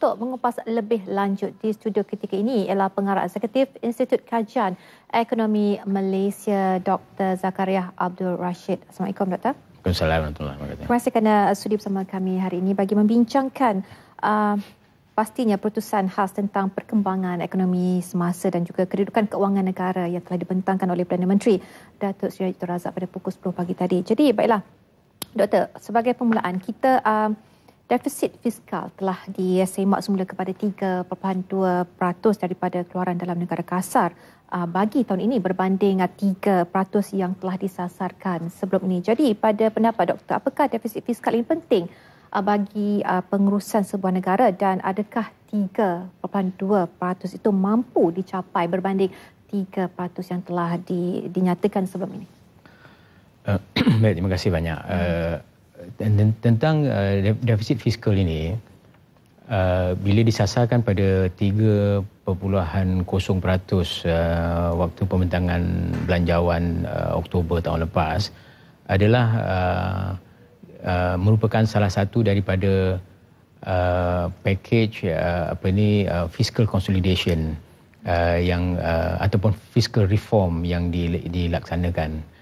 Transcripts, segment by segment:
untuk mengupas lebih lanjut di studio ketika ini ialah pengarah eksekutif Institut Kajian Ekonomi Malaysia Dr. Zakaria Abdul Rashid. Assalamualaikum Dr. Waalaikumsalam Terima kasih kerana sudi bersama kami hari ini bagi membincangkan uh, pastinya putusan khas tentang perkembangan ekonomi semasa dan juga kedudukan keuangan negara yang telah dibentangkan oleh Perdana Menteri Datuk Seri Dr. Razak pada pukul 10 pagi tadi. Jadi baiklah Doktor, sebagai permulaan kita uh, defisit fiskal telah disemak semula kepada 3.2% daripada keluaran dalam negara kasar ah, bagi tahun ini berbanding 3% yang telah disasarkan sebelum ini. Jadi pada pendapat doktor, apakah defisit fiskal ini penting ah, bagi ah, pengurusan sebuah negara dan adakah 3.2% itu mampu dicapai berbanding 3% yang telah dinyatakan sebelum ini? Eh, baik, terima kasih banyak. Uh, tentang uh, defisit fiskal ini uh, bila disasarkan pada 3.0% uh, waktu pembentangan belanjawan uh, Oktober tahun lepas adalah uh, uh, merupakan salah satu daripada uh, package uh, apa ini uh, fiscal consolidation uh, yang uh, ataupun fiscal reform yang dilaksanakan uh,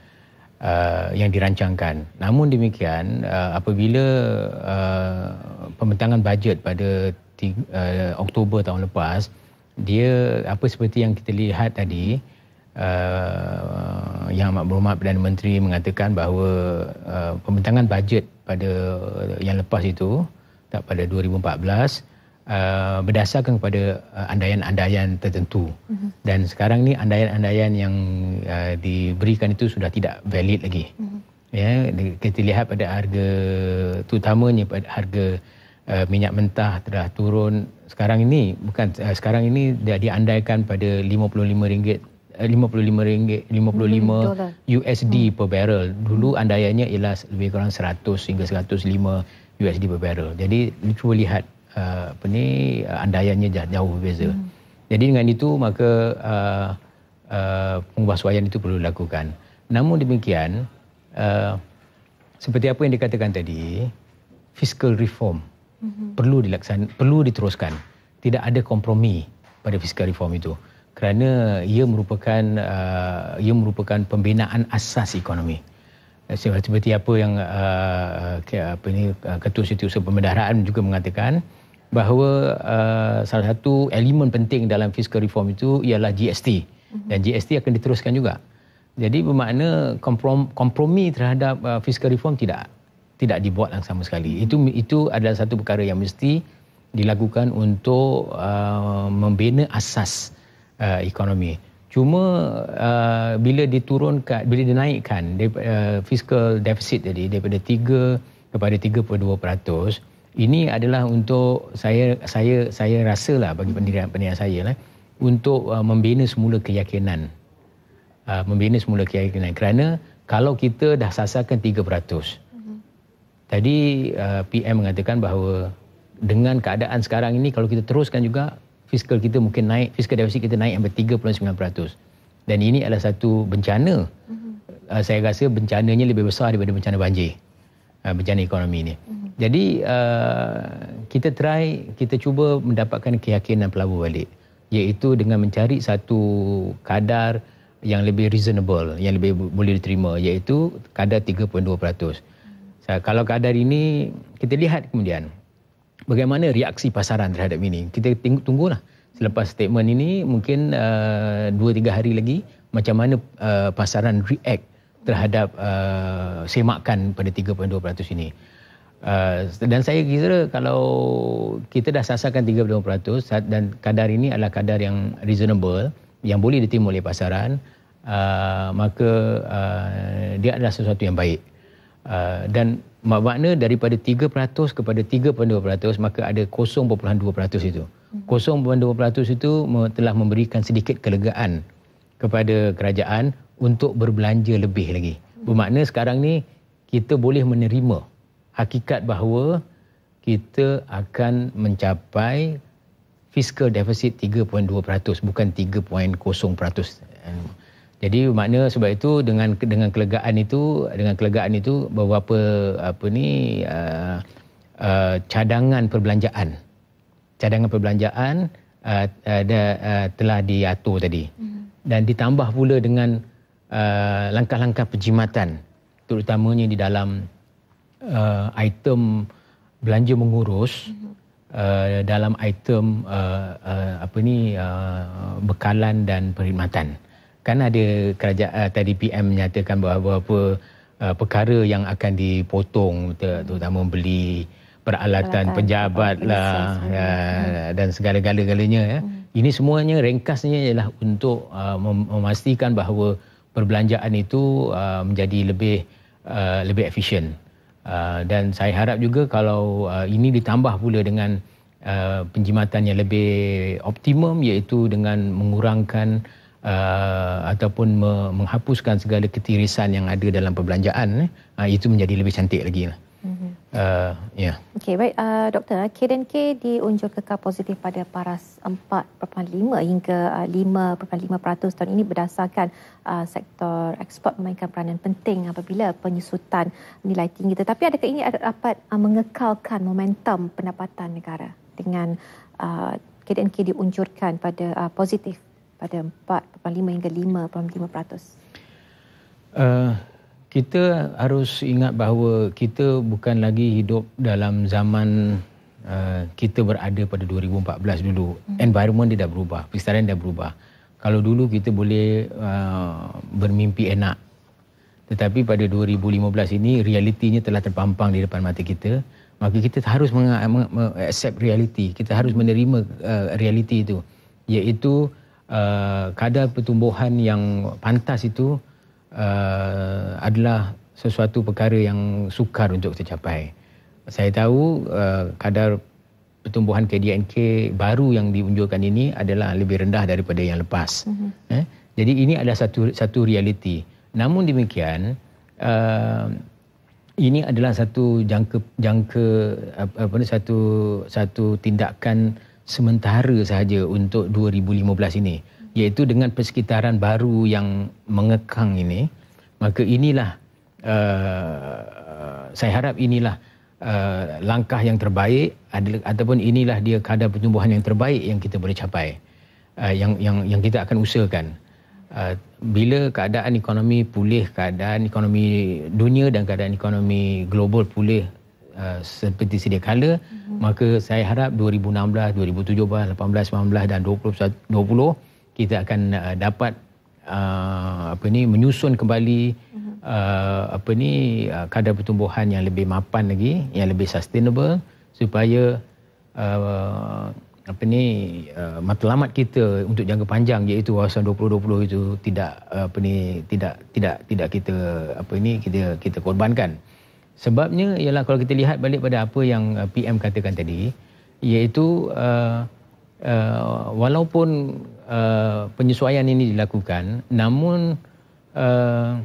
uh, yang dirancangkan. Namun demikian, uh, apabila uh, pembentangan bajet pada tiga, uh, Oktober tahun lepas, dia apa seperti yang kita lihat tadi, uh, yang Amat Berhormat Perdana Menteri mengatakan bahawa uh, pembentangan bajet pada yang lepas itu, tak pada 2014, uh, berdasarkan kepada uh, andaian-andaian uh, tertentu. Uh-huh. Dan sekarang ni andaian-andaian yang uh, diberikan itu sudah tidak valid lagi. Uh-huh. Ya, kita lihat pada harga terutamanya pada harga uh, minyak mentah telah turun sekarang ini bukan uh, sekarang ini dia diandaikan pada RM55 RM55 ringgit 55 mm-hmm, USD per barrel. Dulu andaiannya ialah lebih kurang 100 hingga 105 USD per barrel. Jadi cuba lihat Eh, apa ni eh, andaiannya jauh, jauh berbeza. Hmm. Jadi dengan itu maka uh, uh, pengubahsuaian itu perlu dilakukan. Namun demikian uh, seperti apa yang dikatakan tadi fiscal reform mm-hmm. perlu dilaksan perlu diteruskan. Tidak ada kompromi pada fiscal reform itu kerana ia merupakan uh, ia merupakan pembinaan asas ekonomi. Seperti apa yang uh, apa ini Ketua Setiausaha Pembendaharaan juga mengatakan bahawa uh, salah satu elemen penting dalam fiscal reform itu ialah GST mhm. dan GST akan diteruskan juga. Jadi bermakna komprom, kompromi terhadap uh, fiscal reform tidak tidak dibuat sama sekali. Itu itu adalah satu perkara yang mesti dilakukan untuk uh, membina asas uh, ekonomi. Cuma uh, bila diturunkan bila dinaikkan uh, fiscal deficit tadi daripada 3 kepada 3.2%, ini adalah untuk saya saya saya rasalah bagi pendirian pendirian saya lah untuk uh, membina semula keyakinan uh, membina semula keyakinan kerana kalau kita dah sasarkan 3% uh-huh. tadi uh, PM mengatakan bahawa dengan keadaan sekarang ini kalau kita teruskan juga fiskal kita mungkin naik fiskal defisit kita naik sampai 39% dan ini adalah satu bencana uh-huh. uh, saya rasa bencananya lebih besar daripada bencana banjir uh, bencana ekonomi ini uh-huh. Jadi uh, kita try, kita cuba mendapatkan keyakinan pelabur balik. Iaitu dengan mencari satu kadar yang lebih reasonable, yang lebih boleh diterima. Iaitu kadar 3.2%. So, kalau kadar ini, kita lihat kemudian bagaimana reaksi pasaran terhadap ini. Kita tunggu, tunggulah selepas statement ini mungkin uh, eh, 2-3 hari lagi macam mana uh, pasaran react terhadap uh, semakan pada 3.2% ini. Uh, dan saya kira kalau kita dah sasarkan 35% dan kadar ini adalah kadar yang reasonable yang boleh diterima oleh pasaran uh, maka uh, dia adalah sesuatu yang baik uh, dan makna daripada 3% kepada 3.2% maka ada 0.2% itu 0.2% hmm. itu telah memberikan sedikit kelegaan kepada kerajaan untuk berbelanja lebih lagi bermakna sekarang ni kita boleh menerima hakikat bahawa kita akan mencapai fiscal deficit 3.2% bukan 3.0%. Jadi makna sebab itu dengan dengan kelegaan itu dengan kelegaan itu beberapa apa ni uh, uh, cadangan perbelanjaan cadangan perbelanjaan uh, uh, uh, telah diatur tadi hmm. dan ditambah pula dengan uh, langkah-langkah penjimatan terutamanya di dalam uh, item belanja mengurus uh, dalam item uh, uh, apa ni uh, bekalan dan perkhidmatan. Kan ada kerajaan uh, tadi PM menyatakan bahawa beberapa uh, perkara yang akan dipotong terutama beli peralatan pejabat lah uh, hmm. dan segala-galanya ya. Hmm. Ini semuanya ringkasnya ialah untuk uh, memastikan bahawa perbelanjaan itu uh, menjadi lebih uh, lebih efisien Ah, dan saya harap juga kalau uh, ini ditambah pula dengan uh, penjimatan yang lebih optimum iaitu dengan mengurangkan Uh, ataupun me- menghapuskan segala ketirisan yang ada dalam perbelanjaan eh, uh, itu menjadi lebih cantik lagi lah. Uh, Yeah. Okey, baik. Uh, Doktor, KDNK diunjur kekal positif pada paras 4.5 hingga 5.5% uh, tahun ini berdasarkan uh, sektor ekspor memainkan peranan penting apabila penyusutan nilai tinggi. Tetapi adakah ini dapat uh, mengekalkan momentum pendapatan negara dengan uh, KDNK diunjurkan pada uh, positif pada 4.5 hingga 5.5%? Uh, kita harus ingat bahawa kita bukan lagi hidup dalam zaman uh, kita berada pada 2014 dulu. Hmm. Environment dia dah berubah, persekitaran dah berubah. Kalau dulu kita boleh uh, bermimpi enak. Tetapi pada 2015 ini realitinya telah terpampang di depan mata kita. Maka kita harus meng- meng- reality. Kita harus menerima uh, reality itu. Iaitu uh, kadar pertumbuhan yang pantas itu uh, adalah sesuatu perkara yang sukar untuk tercapai. Saya tahu uh, kadar pertumbuhan KDNK baru yang diunjurkan ini adalah lebih rendah daripada yang lepas. Mm-hmm. Eh? Jadi ini adalah satu satu realiti. Namun demikian, uh, ini adalah satu jangka jangka apa ni satu satu tindakan sementara sahaja untuk 2015 ini iaitu dengan persekitaran baru yang mengekang ini maka inilah uh, saya harap inilah uh, langkah yang terbaik adalah, ataupun inilah dia kadar pertumbuhan yang terbaik yang kita boleh capai uh, yang yang yang kita akan usahakan uh, bila keadaan ekonomi pulih keadaan ekonomi dunia dan keadaan ekonomi global pulih Uh, seperti sedia kala mm-hmm. maka saya harap 2016 2017 2018, 2019 dan 20 kita akan uh, dapat uh, apa ni menyusun kembali uh, apa ni uh, kadar pertumbuhan yang lebih mapan lagi yang lebih sustainable supaya uh, apa ni uh, matlamat kita untuk jangka panjang iaitu kawasan 2020 itu tidak uh, apa ni tidak tidak tidak kita apa ni kita kita korbankan sebabnya ialah kalau kita lihat balik pada apa yang uh, PM katakan tadi iaitu uh, uh, walaupun uh, penyesuaian ini dilakukan namun uh,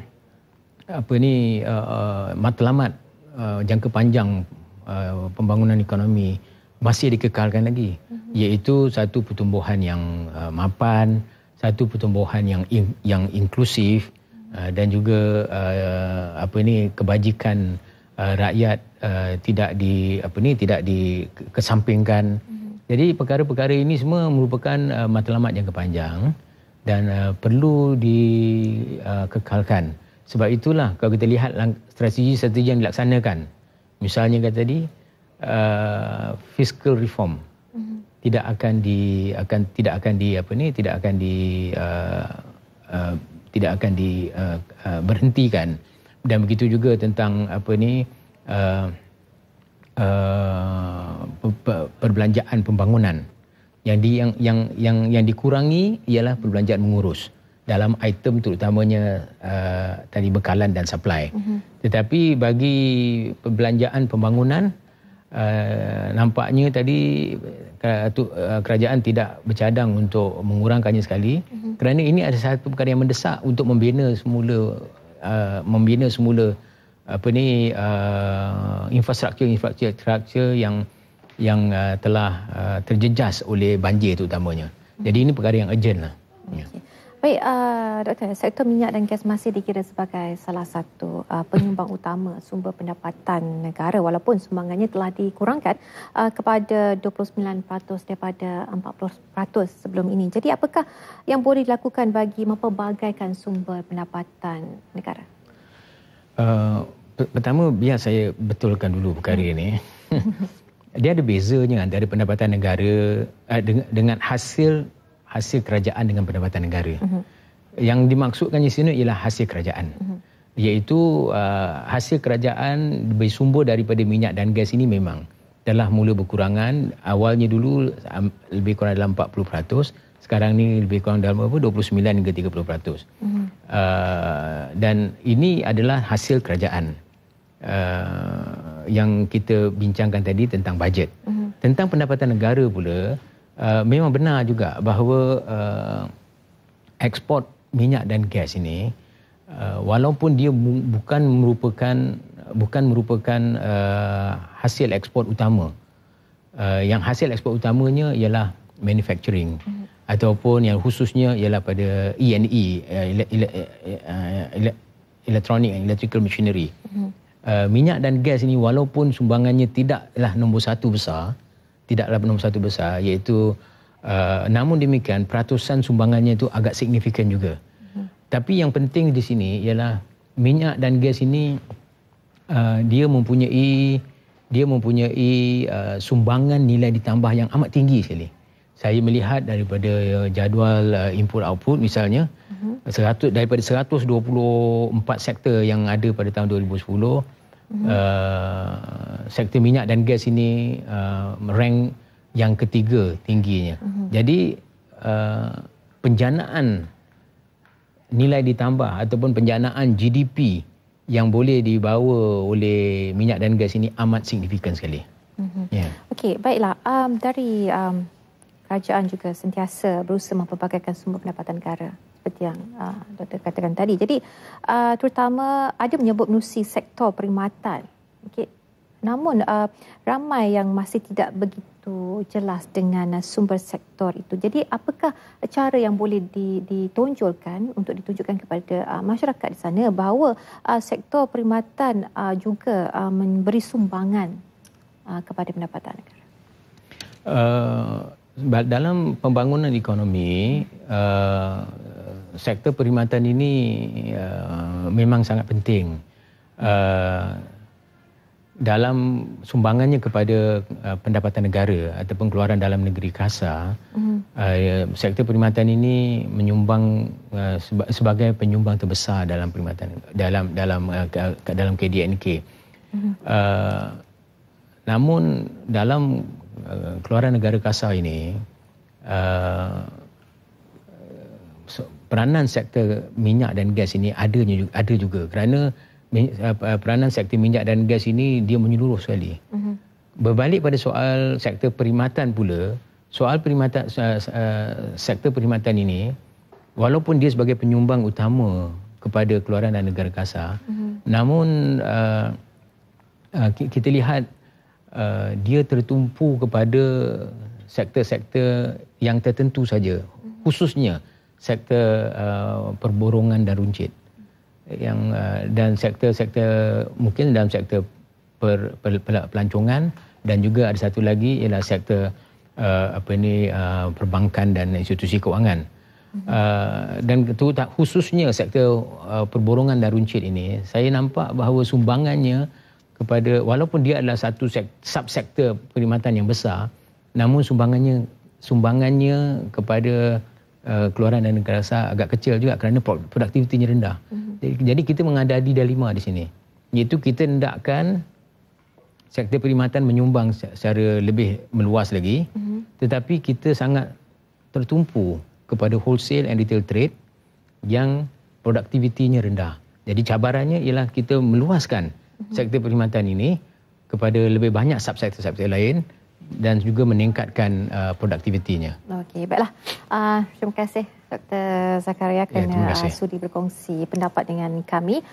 apa ni uh, uh, matlamat uh, jangka panjang uh, pembangunan ekonomi masih dikekalkan lagi mm-hmm. iaitu satu pertumbuhan yang uh, mapan satu pertumbuhan yang in, yang inklusif mhm. uh, dan juga uh, apa ni kebajikan uh, rakyat uh, tidak di apa ni tidak dikesampingkan mm-hmm. Jadi perkara-perkara ini semua merupakan uh, matlamat yang kepanjang dan uh, perlu dikekalkan. Uh, Sebab itulah kalau kita lihat strategi-strategi yang dilaksanakan. Misalnya kata tadi uh, fiscal reform mm-hmm. tidak akan di akan tidak akan di apa ni tidak akan di uh, uh, tidak akan di uh, uh, berhentikan dan begitu juga tentang apa ni uh, Uh, perbelanjaan pembangunan yang di yang yang yang yang dikurangi ialah perbelanjaan mengurus dalam item terutamanya uh, tadi bekalan dan supply. Uh-huh. Tetapi bagi perbelanjaan pembangunan uh, nampaknya tadi uh, kerajaan tidak bercadang untuk mengurangkannya sekali uh-huh. kerana ini ada satu perkara yang mendesak untuk membina semula uh, membina semula apa ni uh, infrastruktur infrastruktur yang yang uh, telah uh, terjejas oleh banjir itu terutamanya. Jadi ini perkara yang urgent lah. Okay. Baik, uh, Doktor, sektor minyak dan gas masih dikira sebagai salah satu uh, penyumbang utama sumber pendapatan negara walaupun sumbangannya telah dikurangkan uh, kepada 29% daripada 40% sebelum ini. Jadi apakah yang boleh dilakukan bagi memperbagaikan sumber pendapatan negara? Uh, pertama biar saya betulkan dulu perkara ini. Dia ada bezanya antara pendapatan negara uh, dengan, dengan hasil hasil kerajaan dengan pendapatan negara. Uh-huh. Yang dimaksudkan di sini ialah hasil kerajaan. Uh-huh. Iaitu uh, hasil kerajaan bersumber daripada minyak dan gas ini memang telah mula berkurangan awalnya dulu lebih kurang dalam 40% sekarang ni lebih kurang dalam apa 29 hingga 30%. Uh-huh uh, dan ini adalah hasil kerajaan uh, yang kita bincangkan tadi tentang bajet uh-huh. tentang pendapatan negara pula uh, memang benar juga bahawa uh, ekspor minyak dan gas ini uh, walaupun dia bu- bukan merupakan bukan merupakan uh, hasil ekspor utama uh, yang hasil ekspor utamanya ialah manufacturing uh-huh ataupun yang khususnya ialah pada E&E e, eh, eh, eh, electronic and electrical machinery. Mhm. minyak dan gas ini walaupun sumbangannya tidaklah nombor satu besar, tidaklah nombor satu besar iaitu namun demikian peratusan sumbangannya itu agak signifikan juga. Mhm. Tapi yang penting di sini ialah minyak dan gas ini dia mempunyai dia mempunyai uh, sumbangan nilai ditambah yang amat tinggi sekali. Mm-hmm saya melihat daripada uh, jadual uh, input output misalnya mhm. uh-huh. 100 daripada 124 sektor yang ada pada tahun 2010 mhm. Uh, sektor minyak dan gas ini uh, rank yang ketiga tingginya. Uh-huh. Jadi uh, penjanaan nilai ditambah ataupun penjanaan GDP yang boleh dibawa oleh minyak dan gas ini amat signifikan sekali. Uh-huh. Yeah. Okey, baiklah. Um, dari um, kerajaan juga sentiasa berusaha mempelbagaikan sumber pendapatan negara seperti yang uh, Dr. katakan tadi. Jadi uh, terutama ada menyebut nusi sektor perkhidmatan. Okay. Namun uh, ramai yang masih tidak begitu jelas dengan uh, sumber sektor itu. Jadi apakah cara yang boleh ditonjolkan untuk ditunjukkan kepada uh, masyarakat di sana bahawa uh, sektor perkhidmatan uh, juga uh, memberi sumbangan uh, kepada pendapatan negara? Uh, dalam pembangunan ekonomi uh, sektor perkhidmatan ini uh, memang sangat penting uh, dalam sumbangannya kepada uh, pendapatan negara atau pengeluaran dalam negeri kasar mm. uh, sektor perkhidmatan ini menyumbang uh, seba- sebagai penyumbang terbesar dalam perkhidmatan dalam dalam uh, dalam KDNK mm. uh, namun dalam Eh, keluaran negara kasar ini uh, so, peranan sektor minyak dan gas ini ada juga, ada juga kerana eh, peranan sektor minyak dan gas ini dia menyeluruh sekali. Uh-huh. Berbalik pada soal sektor perkhidmatan pula, soal perkhidmatan uh, uh, sektor perkhidmatan ini walaupun dia sebagai penyumbang utama kepada keluaran dan negara kasar, uh-huh. namun uh, uh, kita lihat uh, dia tertumpu kepada sektor-sektor yang tertentu saja khususnya sektor uh, perborongan dan runcit yang uh, dan sektor-sektor mungkin dalam sektor per, per, per, pelancongan dan juga ada satu lagi ialah sektor uh, apa ini uh, perbankan dan institusi kewangan Uh, dan itu khususnya sektor uh, perborongan dan runcit ini saya nampak bahawa sumbangannya kepada walaupun dia adalah satu subsektor perkhidmatan yang besar namun sumbangannya sumbangannya kepada uh, keluaran dan negara sah agak kecil juga kerana produktivitinya rendah. Mm-hmm. Jadi kita mengadadi di dilema di sini. Iaitu kita hendakkan sektor perkhidmatan menyumbang secara lebih meluas lagi mm-hmm. tetapi kita sangat tertumpu kepada wholesale and retail trade yang produktivitinya rendah. Jadi cabarannya ialah kita meluaskan Mhm. sektor perkhidmatan ini kepada lebih banyak subsektor-subsektor lain dan juga meningkatkan uh, produktivitinya. Okey, baiklah. Uh, terima kasih Dr. Zakaria kerana ya, kasih. Uh, sudi berkongsi pendapat dengan kami.